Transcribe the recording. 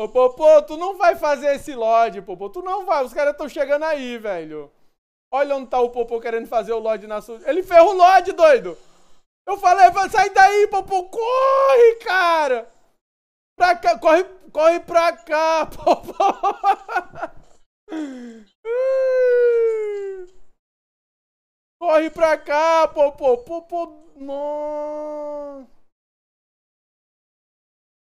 Ô, Popô, tu não vai fazer esse Lorde, Popô. Tu não vai. Os caras estão chegando aí, velho. Olha onde tá o Popô querendo fazer o Lorde na sua... Ele ferrou o Lorde, doido! Eu falei, sai daí, Popô. Corre, cara! Pra cá, corre, corre pra cá, Popô! corre pra cá, Popô! Popô... Nossa!